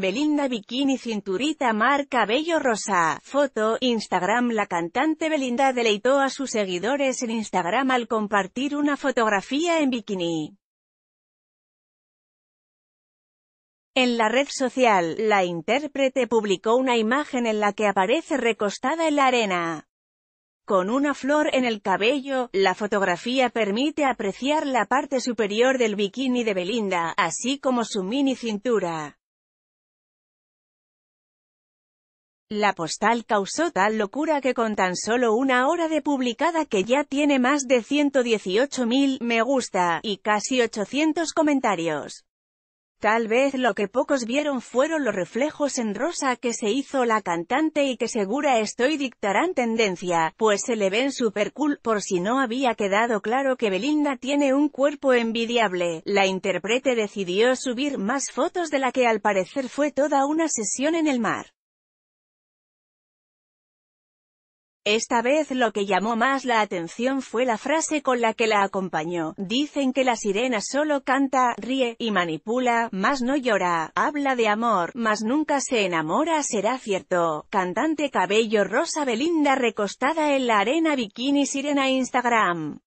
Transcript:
Belinda Bikini Cinturita Mar Cabello Rosa. Foto, Instagram La cantante Belinda deleitó a sus seguidores en Instagram al compartir una fotografía en bikini. En la red social, la intérprete publicó una imagen en la que aparece recostada en la arena. Con una flor en el cabello, la fotografía permite apreciar la parte superior del bikini de Belinda, así como su mini cintura. La postal causó tal locura que con tan solo una hora de publicada que ya tiene más de 118.000 me gusta, y casi 800 comentarios. Tal vez lo que pocos vieron fueron los reflejos en rosa que se hizo la cantante y que segura estoy dictarán tendencia, pues se le ven super cool, por si no había quedado claro que Belinda tiene un cuerpo envidiable, la intérprete decidió subir más fotos de la que al parecer fue toda una sesión en el mar. Esta vez lo que llamó más la atención fue la frase con la que la acompañó. Dicen que la sirena solo canta, ríe, y manipula, más no llora, habla de amor, mas nunca se enamora será cierto. Cantante cabello rosa Belinda recostada en la arena bikini sirena Instagram.